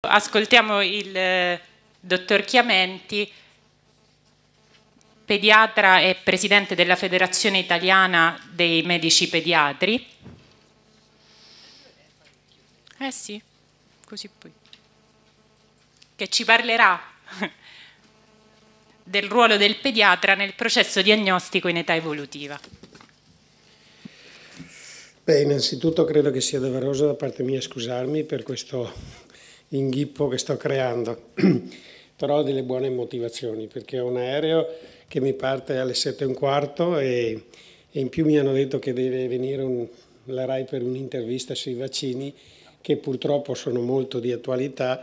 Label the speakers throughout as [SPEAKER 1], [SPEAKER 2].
[SPEAKER 1] Ascoltiamo il eh, dottor Chiamenti, pediatra e presidente della Federazione Italiana dei Medici Pediatri. Eh sì, così poi. Che ci parlerà del ruolo del pediatra nel processo diagnostico in età evolutiva. Beh, innanzitutto credo che sia doveroso da parte mia scusarmi per questo inghippo che sto creando. Però ho delle buone motivazioni perché ho un aereo che mi parte alle 7 e un quarto e, e in più mi hanno detto che deve venire un, la RAI per un'intervista sui vaccini che purtroppo sono molto di attualità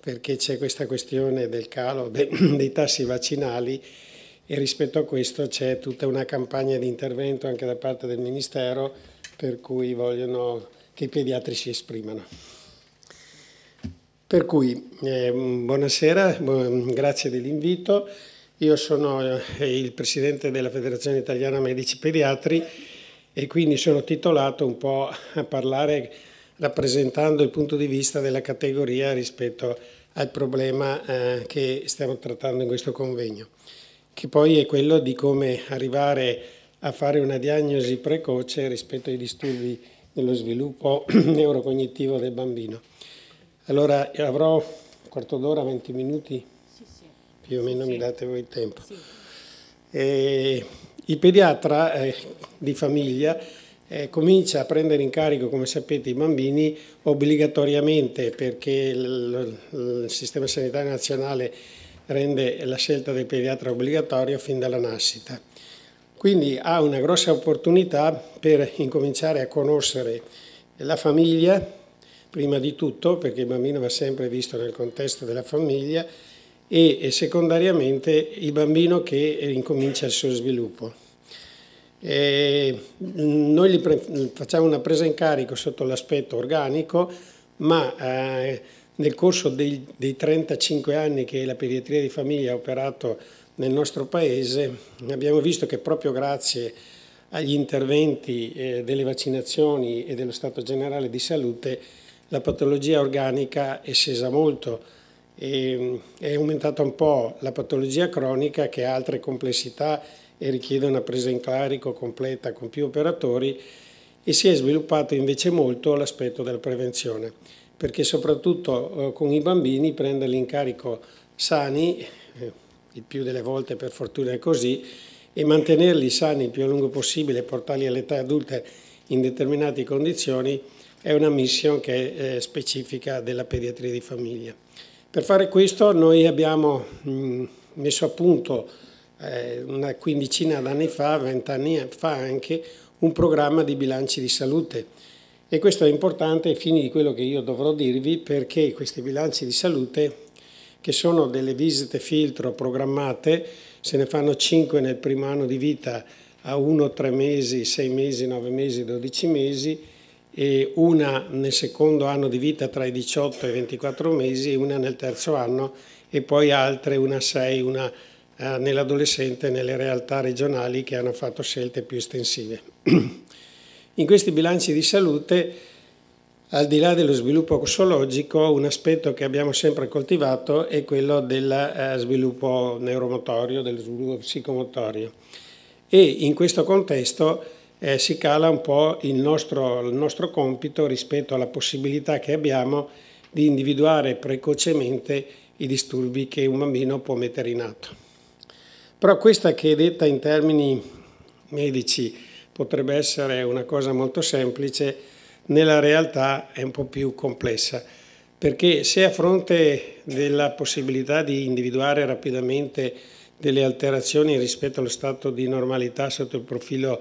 [SPEAKER 1] perché c'è questa questione del calo de, dei tassi vaccinali e rispetto a questo c'è tutta una campagna di intervento anche da parte del Ministero per cui vogliono che i pediatri si esprimano. Per cui, eh, buonasera, bu grazie dell'invito. Io sono eh, il presidente della Federazione Italiana Medici Pediatri e quindi sono titolato un po' a parlare rappresentando il punto di vista della categoria rispetto al problema eh, che stiamo trattando in questo convegno, che poi è quello di come arrivare a fare una diagnosi precoce rispetto ai disturbi dello sviluppo neurocognitivo del bambino. Allora avrò un quarto d'ora, 20 minuti, sì, sì. più o meno sì, mi date voi il tempo. Eh, il pediatra eh, di famiglia eh, comincia a prendere in carico, come sapete, i bambini obbligatoriamente perché il Sistema Sanitario Nazionale rende la scelta del pediatra obbligatoria fin dalla nascita. Quindi ha una grossa opportunità per incominciare a conoscere la famiglia, prima di tutto perché il bambino va sempre visto nel contesto della famiglia e, e secondariamente il bambino che incomincia il suo sviluppo. E noi gli facciamo una presa in carico sotto l'aspetto organico, ma eh, nel corso dei, dei 35 anni che la pediatria di famiglia ha operato nel nostro paese abbiamo visto che proprio grazie agli interventi eh, delle vaccinazioni e dello Stato Generale di Salute la patologia organica è scesa molto, e, mm, è aumentata un po' la patologia cronica che ha altre complessità e richiede una presa in carico completa con più operatori e si è sviluppato invece molto l'aspetto della prevenzione, perché soprattutto eh, con i bambini prenderli in carico sani, eh, il più delle volte per fortuna è così, e mantenerli sani il più a lungo possibile, portarli all'età adulta in determinate condizioni è una mission che è specifica della pediatria di famiglia. Per fare questo noi abbiamo messo a punto eh, una quindicina d'anni fa, vent'anni fa anche, un programma di bilanci di salute e questo è importante ai fini di quello che io dovrò dirvi perché questi bilanci di salute che sono delle visite filtro programmate, se ne fanno 5 nel primo anno di vita a 1, 3 mesi, 6 mesi, 9 mesi, 12 mesi, e una nel secondo anno di vita tra i 18 e i 24 mesi, una nel terzo anno e poi altre, una a 6, una eh, nell'adolescente nelle realtà regionali che hanno fatto scelte più estensive. In questi bilanci di salute, al di là dello sviluppo cossologico, un aspetto che abbiamo sempre coltivato è quello del eh, sviluppo neuromotorio, dello sviluppo psicomotorio. E in questo contesto eh, si cala un po' il nostro, il nostro compito rispetto alla possibilità che abbiamo di individuare precocemente i disturbi che un bambino può mettere in atto. Però questa che è detta in termini medici potrebbe essere una cosa molto semplice, nella realtà è un po' più complessa, perché se a fronte della possibilità di individuare rapidamente delle alterazioni rispetto allo stato di normalità sotto il profilo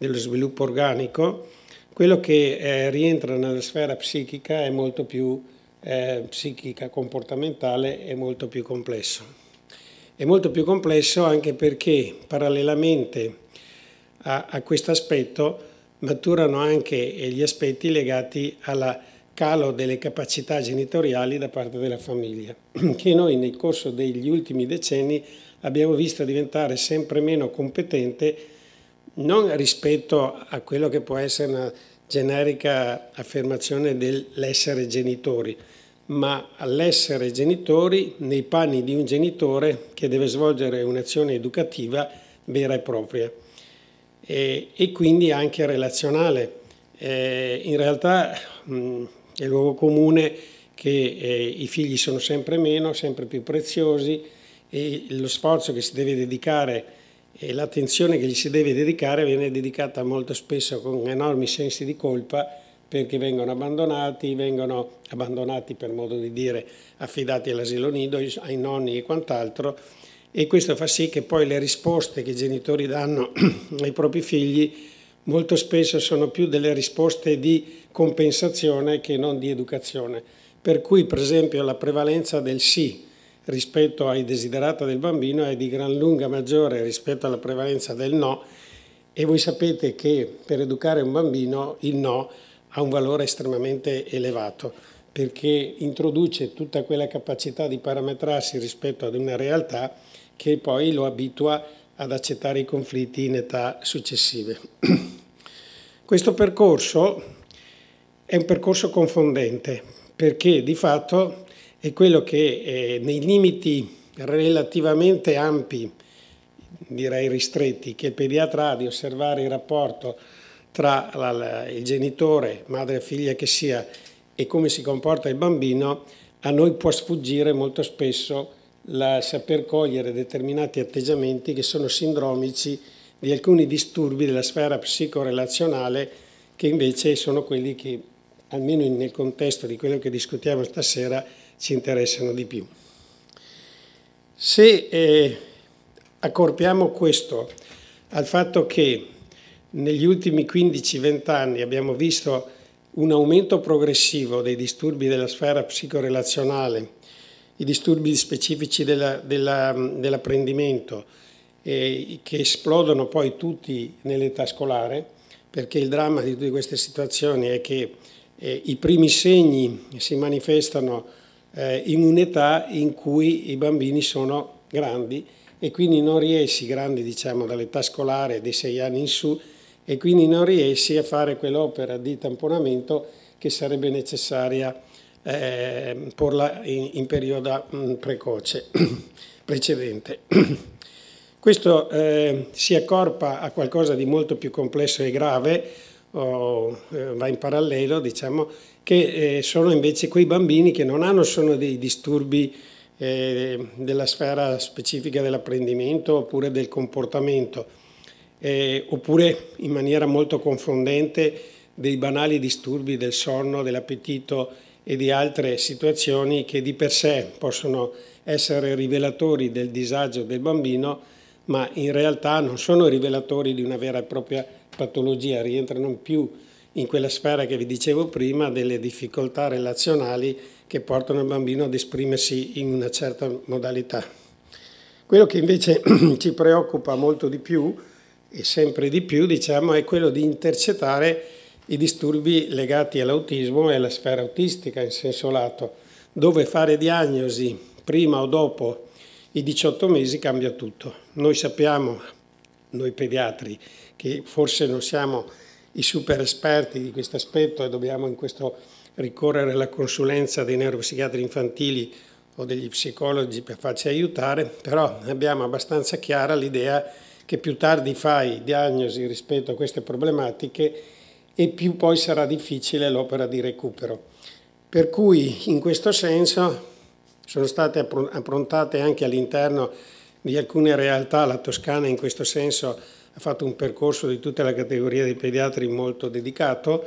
[SPEAKER 1] dello sviluppo organico, quello che eh, rientra nella sfera psichica è molto più eh, psichica comportamentale è molto più complesso. È molto più complesso anche perché parallelamente a, a questo aspetto maturano anche gli aspetti legati al calo delle capacità genitoriali da parte della famiglia, che noi nel corso degli ultimi decenni abbiamo visto diventare sempre meno competente non rispetto a quello che può essere una generica affermazione dell'essere genitori, ma all'essere genitori nei panni di un genitore che deve svolgere un'azione educativa vera e propria e, e quindi anche relazionale. Eh, in realtà mh, è luogo comune che eh, i figli sono sempre meno, sempre più preziosi e lo sforzo che si deve dedicare e l'attenzione che gli si deve dedicare viene dedicata molto spesso con enormi sensi di colpa perché vengono abbandonati, vengono abbandonati per modo di dire, affidati all'asilo nido, ai nonni e quant'altro e questo fa sì che poi le risposte che i genitori danno ai propri figli molto spesso sono più delle risposte di compensazione che non di educazione. Per cui per esempio la prevalenza del sì rispetto ai desiderata del bambino è di gran lunga maggiore rispetto alla prevalenza del no e voi sapete che per educare un bambino il no ha un valore estremamente elevato perché introduce tutta quella capacità di parametrarsi rispetto ad una realtà che poi lo abitua ad accettare i conflitti in età successive. Questo percorso è un percorso confondente perché di fatto è quello che eh, nei limiti relativamente ampi, direi ristretti, che il pediatra ha di osservare il rapporto tra la, la, il genitore, madre e figlia che sia, e come si comporta il bambino, a noi può sfuggire molto spesso la, saper cogliere determinati atteggiamenti che sono sindromici di alcuni disturbi della sfera psicorelazionale che invece sono quelli che, almeno nel contesto di quello che discutiamo stasera, ci interessano di più. Se eh, accorpiamo questo al fatto che negli ultimi 15-20 anni abbiamo visto un aumento progressivo dei disturbi della sfera psicorelazionale, i disturbi specifici della, della, dell'apprendimento, eh, che esplodono poi tutti nell'età scolare, perché il dramma di tutte queste situazioni è che eh, i primi segni si manifestano eh, in un'età in cui i bambini sono grandi e quindi non riesci, grandi diciamo dall'età scolare dei sei anni in su, e quindi non riesci a fare quell'opera di tamponamento che sarebbe necessaria eh, porla in, in periodo mm, precoce, precedente. Questo eh, si accorpa a qualcosa di molto più complesso e grave, o, eh, va in parallelo, diciamo, che eh, sono invece quei bambini che non hanno solo dei disturbi eh, della sfera specifica dell'apprendimento oppure del comportamento, eh, oppure in maniera molto confondente dei banali disturbi del sonno, dell'appetito e di altre situazioni che di per sé possono essere rivelatori del disagio del bambino, ma in realtà non sono rivelatori di una vera e propria patologia, rientrano più in quella sfera che vi dicevo prima delle difficoltà relazionali che portano il bambino ad esprimersi in una certa modalità. Quello che invece ci preoccupa molto di più e sempre di più diciamo, è quello di intercettare i disturbi legati all'autismo e alla sfera autistica in senso lato, dove fare diagnosi prima o dopo i 18 mesi cambia tutto. Noi sappiamo, noi pediatri, che forse non siamo i super esperti di questo aspetto e dobbiamo in questo ricorrere alla consulenza dei neuropsichiatri infantili o degli psicologi per farci aiutare, però abbiamo abbastanza chiara l'idea che più tardi fai diagnosi rispetto a queste problematiche e più poi sarà difficile l'opera di recupero. Per cui in questo senso sono state approntate anche all'interno di alcune realtà, la Toscana in questo senso ha fatto un percorso di tutta la categoria dei pediatri molto dedicato,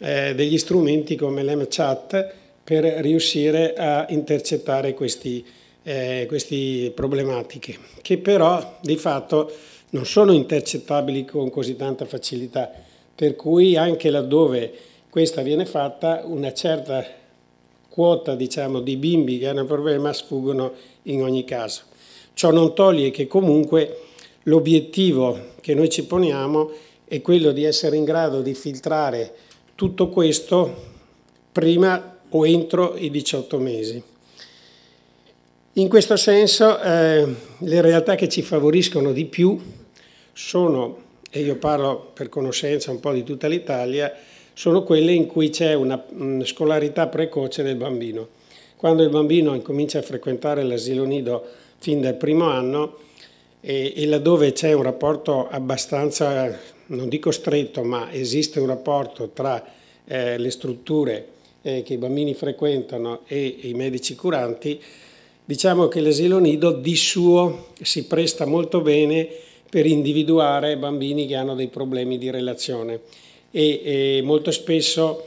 [SPEAKER 1] eh, degli strumenti come l'MChat per riuscire a intercettare queste eh, problematiche, che però di fatto non sono intercettabili con così tanta facilità, per cui anche laddove questa viene fatta una certa quota diciamo, di bimbi che hanno problema sfuggono in ogni caso. Ciò non toglie che comunque L'obiettivo che noi ci poniamo è quello di essere in grado di filtrare tutto questo prima o entro i 18 mesi. In questo senso eh, le realtà che ci favoriscono di più sono, e io parlo per conoscenza un po' di tutta l'Italia, sono quelle in cui c'è una mh, mm, scolarità precoce del bambino. Quando il bambino incomincia a frequentare l'asilo nido fin dal primo anno, e, e laddove c'è un rapporto abbastanza, non dico stretto, ma esiste un rapporto tra eh, le strutture eh, che i bambini frequentano e, e i medici curanti, diciamo che l'asilo nido di suo si presta molto bene per individuare bambini che hanno dei problemi di relazione e, e molto spesso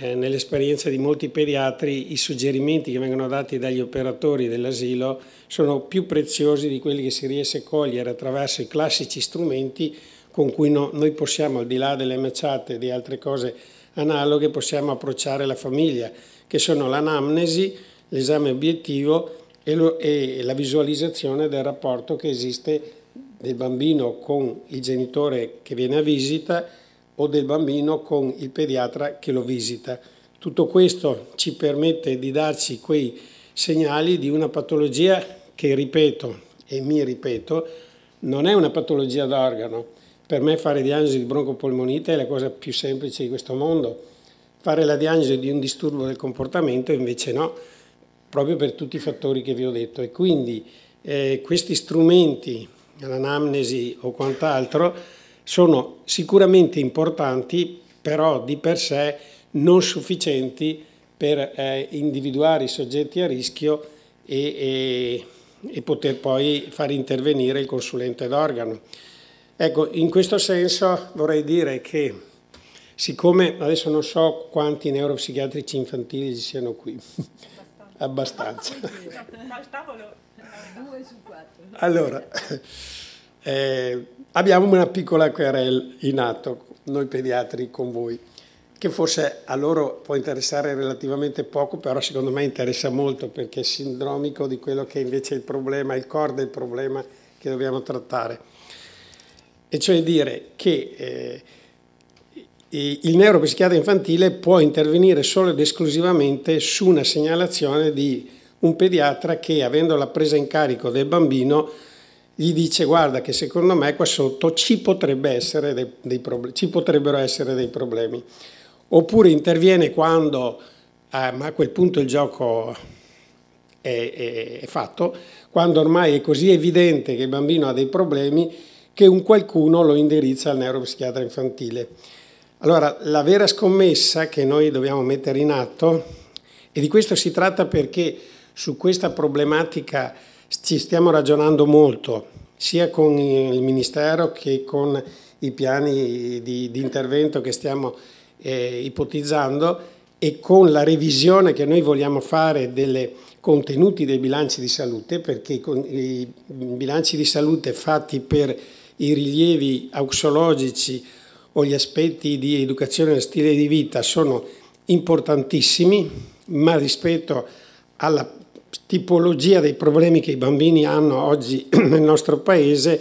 [SPEAKER 1] eh, nell'esperienza di molti pediatri i suggerimenti che vengono dati dagli operatori dell'asilo sono più preziosi di quelli che si riesce a cogliere attraverso i classici strumenti con cui no, noi possiamo, al di là delle maciate e di altre cose analoghe, possiamo approcciare la famiglia, che sono l'anamnesi, l'esame obiettivo e, lo, e la visualizzazione del rapporto che esiste del bambino con il genitore che viene a visita o del bambino con il pediatra che lo visita. Tutto questo ci permette di darci quei segnali di una patologia che, ripeto, e mi ripeto, non è una patologia d'organo. Per me fare diagnosi di broncopolmonite è la cosa più semplice di questo mondo. Fare la diagnosi di un disturbo del comportamento invece no, proprio per tutti i fattori che vi ho detto. E quindi eh, questi strumenti, l'anamnesi o quant'altro, sono sicuramente importanti, però di per sé non sufficienti per eh, individuare i soggetti a rischio e, e, e, poter poi far intervenire il consulente d'organo. Ecco, in questo senso vorrei dire che siccome adesso non so quanti neuropsichiatrici infantili ci siano qui, abbastanza. abbastanza. due su quattro. Allora, eh, abbiamo una piccola querela in atto, noi pediatri con voi, che forse a loro può interessare relativamente poco, però secondo me interessa molto perché è sindromico di quello che invece è il problema, il core del problema che dobbiamo trattare. E cioè dire che eh, il neuropsichiatra infantile può intervenire solo ed esclusivamente su una segnalazione di un pediatra che, avendo la presa in carico del bambino, gli dice guarda che secondo me qua sotto ci, potrebbe essere dei, dei ci potrebbero essere dei problemi. Oppure interviene quando, eh, ma a quel punto il gioco è, è, è fatto, quando ormai è così evidente che il bambino ha dei problemi che un qualcuno lo indirizza al neuropsichiatra infantile. Allora, la vera scommessa che noi dobbiamo mettere in atto, e di questo si tratta perché su questa problematica ci stiamo ragionando molto, sia con il Ministero che con i piani di, di intervento che stiamo eh, ipotizzando e con la revisione che noi vogliamo fare dei contenuti dei bilanci di salute, perché i bilanci di salute fatti per i rilievi auxologici o gli aspetti di educazione e stile di vita sono importantissimi, ma rispetto alla tipologia dei problemi che i bambini hanno oggi nel nostro paese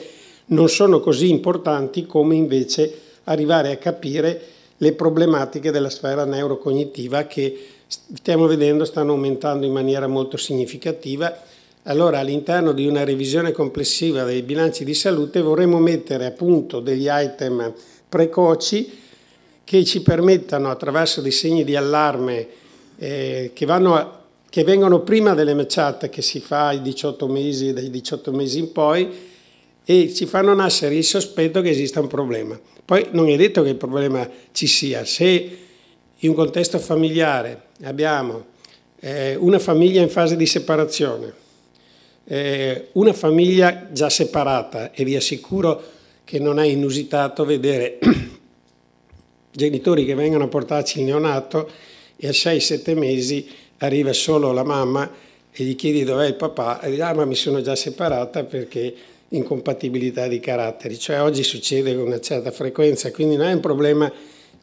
[SPEAKER 1] non sono così importanti come invece arrivare a capire le problematiche della sfera neurocognitiva che stiamo vedendo stanno aumentando in maniera molto significativa. Allora all'interno di una revisione complessiva dei bilanci di salute vorremmo mettere a punto degli item precoci che ci permettano attraverso dei segni di allarme eh, che vanno a che vengono prima delle mecciate che si fa ai 18 mesi, dai 18 mesi in poi, e ci fanno nascere il sospetto che esista un problema. Poi non è detto che il problema ci sia. Se in un contesto familiare abbiamo eh, una famiglia in fase di separazione, eh, una famiglia già separata, e vi assicuro che non è inusitato vedere genitori che vengono a portarci il neonato e a 6-7 mesi arriva solo la mamma e gli chiedi dov'è il papà e dice ah ma mi sono già separata perché incompatibilità di caratteri, cioè oggi succede con una certa frequenza, quindi non è un problema,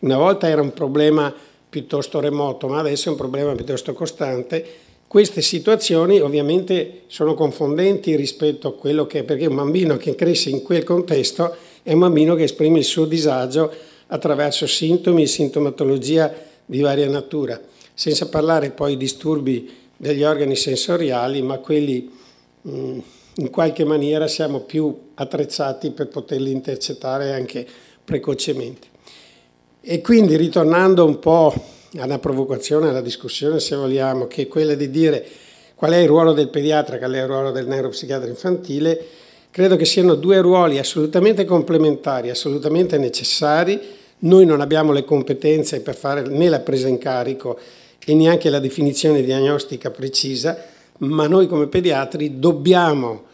[SPEAKER 1] una volta era un problema piuttosto remoto, ma adesso è un problema piuttosto costante. Queste situazioni ovviamente sono confondenti rispetto a quello che è, perché un bambino che cresce in quel contesto è un bambino che esprime il suo disagio attraverso sintomi e sintomatologia di varia natura senza parlare poi di disturbi degli organi sensoriali, ma quelli mh, in qualche maniera siamo più attrezzati per poterli intercettare anche precocemente. E quindi ritornando un po' alla provocazione, alla discussione, se vogliamo, che è quella di dire qual è il ruolo del pediatra, qual è il ruolo del neuropsichiatra infantile, credo che siano due ruoli assolutamente complementari, assolutamente necessari. Noi non abbiamo le competenze per fare né la presa in carico e neanche la definizione diagnostica precisa, ma noi come pediatri dobbiamo,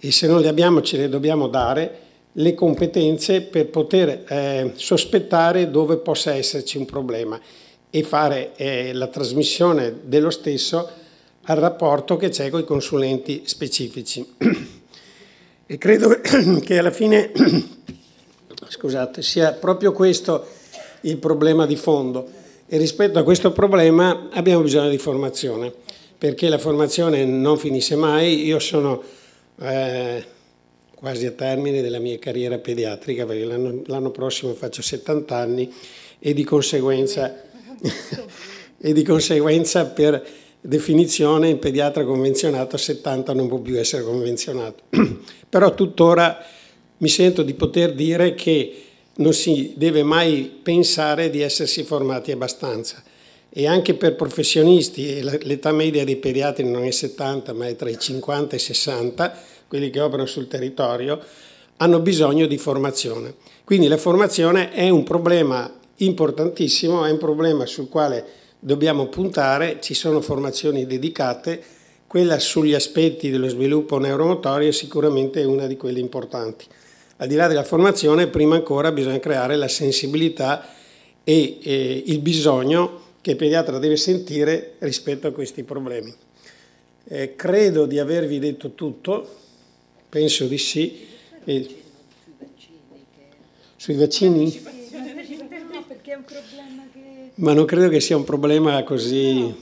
[SPEAKER 1] e se non le abbiamo ce le dobbiamo dare, le competenze per poter eh, sospettare dove possa esserci un problema e fare eh, la trasmissione dello stesso al rapporto che c'è con i consulenti specifici. e credo che alla fine scusate, sia proprio questo il problema di fondo e rispetto a questo problema abbiamo bisogno di formazione, perché la formazione non finisce mai. Io sono eh, quasi a termine della mia carriera pediatrica, perché l'anno prossimo faccio 70 anni e di conseguenza, e di conseguenza per definizione il pediatra convenzionato a 70 non può più essere convenzionato. Però tuttora mi sento di poter dire che non si deve mai pensare di essersi formati abbastanza e anche per professionisti, l'età media dei pediatri non è 70 ma è tra i 50 e i 60, quelli che operano sul territorio, hanno bisogno di formazione. Quindi la formazione è un problema importantissimo, è un problema sul quale dobbiamo puntare, ci sono formazioni dedicate, quella sugli aspetti dello sviluppo neuromotorio è sicuramente una di quelle importanti. Al di là della formazione, prima ancora bisogna creare la sensibilità e eh, il bisogno che il pediatra deve sentire rispetto a questi problemi. Eh, credo di avervi detto tutto, penso di sì. E... Sui vaccini? Ma non credo che sia un problema così...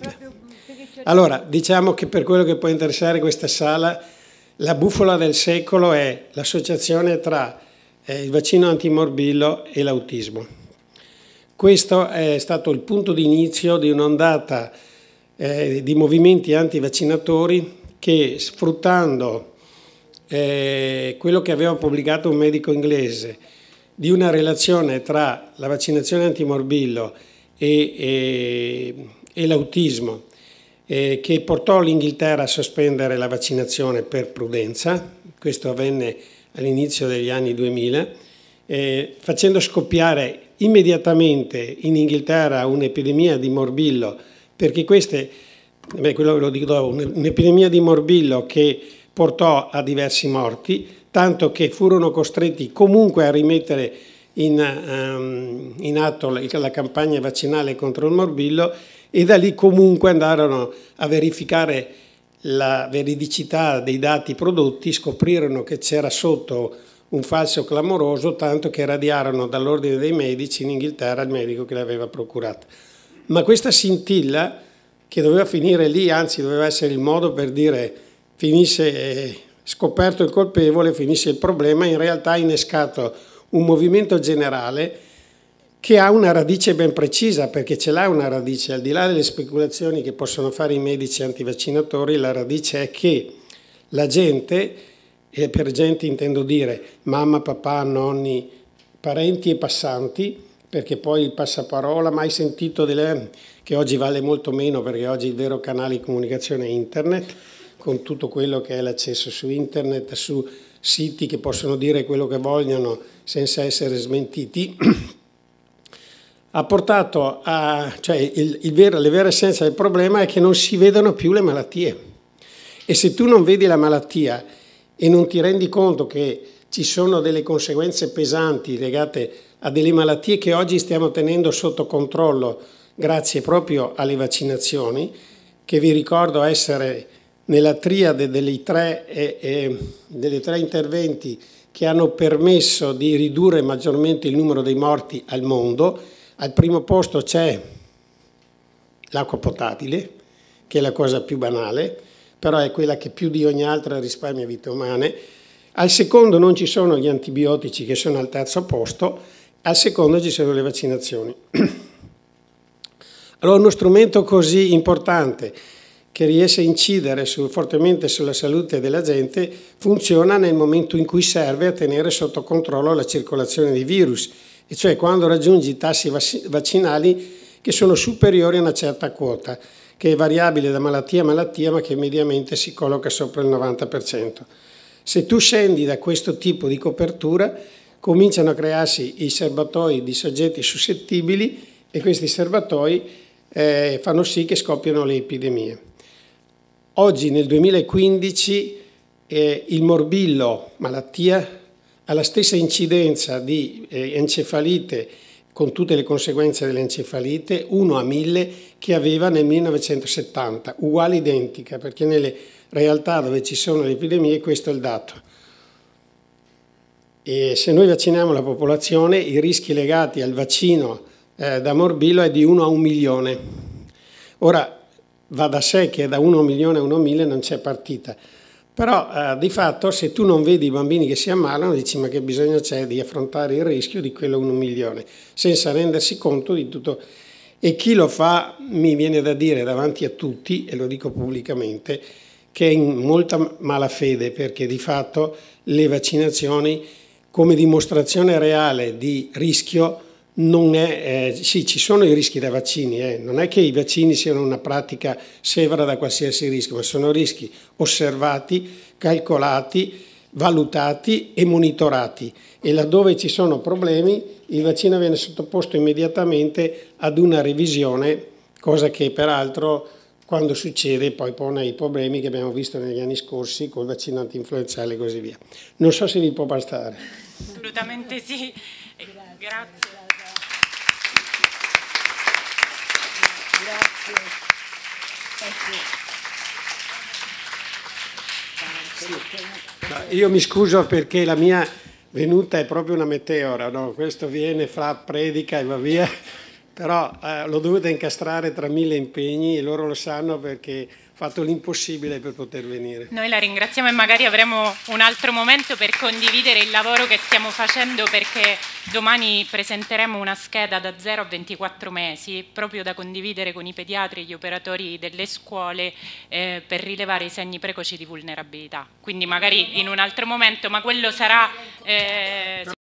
[SPEAKER 1] Allora, diciamo che per quello che può interessare questa sala la bufola del secolo è l'associazione tra eh, il vaccino antimorbillo e l'autismo. Questo è stato il punto di inizio di un'ondata eh, di movimenti antivaccinatori che sfruttando eh, quello che aveva pubblicato un medico inglese di una relazione tra la vaccinazione antimorbillo e, e, e l'autismo eh, che portò l'Inghilterra a sospendere la vaccinazione per prudenza, questo avvenne all'inizio degli anni 2000, eh, facendo scoppiare immediatamente in Inghilterra un'epidemia di morbillo, perché queste, beh, quello lo dico un'epidemia di morbillo che portò a diversi morti, tanto che furono costretti comunque a rimettere in, um, in atto la, la campagna vaccinale contro il morbillo e da lì comunque andarono a verificare la veridicità dei dati prodotti, scoprirono che c'era sotto un falso clamoroso, tanto che radiarono dall'ordine dei medici in Inghilterra il medico che l'aveva procurata. Ma questa scintilla, che doveva finire lì, anzi doveva essere il modo per dire finisse eh, scoperto il colpevole, finisse il problema, in realtà ha innescato un movimento generale che ha una radice ben precisa, perché ce l'ha una radice, al di là delle speculazioni che possono fare i medici antivaccinatori, la radice è che la gente, e per gente intendo dire mamma, papà, nonni, parenti e passanti, perché poi il passaparola, mai sentito delle, che oggi vale molto meno perché oggi il vero canale di comunicazione è internet, con tutto quello che è l'accesso su internet, su siti che possono dire quello che vogliono senza essere smentiti. ha portato a, cioè il, il vero, le vere essenze del problema è che non si vedono più le malattie. E se tu non vedi la malattia e non ti rendi conto che ci sono delle conseguenze pesanti legate a delle malattie che oggi stiamo tenendo sotto controllo grazie proprio alle vaccinazioni, che vi ricordo essere nella triade dei tre, eh, eh, delle tre interventi che hanno permesso di ridurre maggiormente il numero dei morti al mondo, al primo posto c'è l'acqua potabile, che è la cosa più banale, però è quella che più di ogni altra risparmia vite umane. Al secondo non ci sono gli antibiotici che sono al terzo posto, al secondo ci sono le vaccinazioni. Allora uno strumento così importante che riesce a incidere su, fortemente sulla salute della gente funziona nel momento in cui serve a tenere sotto controllo la circolazione dei virus e cioè quando raggiungi tassi vaccinali che sono superiori a una certa quota, che è variabile da malattia a malattia ma che mediamente si colloca sopra il 90%. Se tu scendi da questo tipo di copertura cominciano a crearsi i serbatoi di soggetti suscettibili e questi serbatoi eh, fanno sì che scoppiano le epidemie. Oggi nel 2015 eh, il morbillo, malattia alla stessa incidenza di eh, encefalite con tutte le conseguenze dell'encefalite 1 a 1000 che aveva nel 1970, uguale identica, perché nelle realtà dove ci sono le epidemie questo è il dato. E se noi vacciniamo la popolazione i rischi legati al vaccino eh, da morbillo è di 1 a 1 milione. Ora va da sé che da 1 milione a 1 mille non c'è partita. Però eh, di fatto se tu non vedi i bambini che si ammalano dici ma che bisogno c'è di affrontare il rischio di quello uno milione, senza rendersi conto di tutto. E chi lo fa mi viene da dire davanti a tutti, e lo dico pubblicamente, che è in molta malafede perché di fatto le vaccinazioni come dimostrazione reale di rischio non è, eh, sì, ci sono i rischi da vaccini, eh. non è che i vaccini siano una pratica severa da qualsiasi rischio, ma sono rischi osservati, calcolati, valutati e monitorati e laddove ci sono problemi il vaccino viene sottoposto immediatamente ad una revisione, cosa che peraltro quando succede poi pone i problemi che abbiamo visto negli anni scorsi con il vaccino antinfluenzale e così via. Non so se vi può bastare. Assolutamente sì, grazie. you. Thank you. Io mi scuso perché la mia venuta è proprio una meteora, no? questo viene, fa predica e va via, però eh, l'ho dovuta incastrare tra mille impegni e loro lo sanno perché fatto l'impossibile per poter venire. Noi la ringraziamo e magari avremo un altro momento per condividere il lavoro che stiamo facendo perché domani presenteremo una scheda da 0 a 24 mesi proprio da condividere con i pediatri e gli operatori delle scuole eh, per rilevare i segni precoci di vulnerabilità. Quindi magari in un altro momento, ma quello sarà... Eh,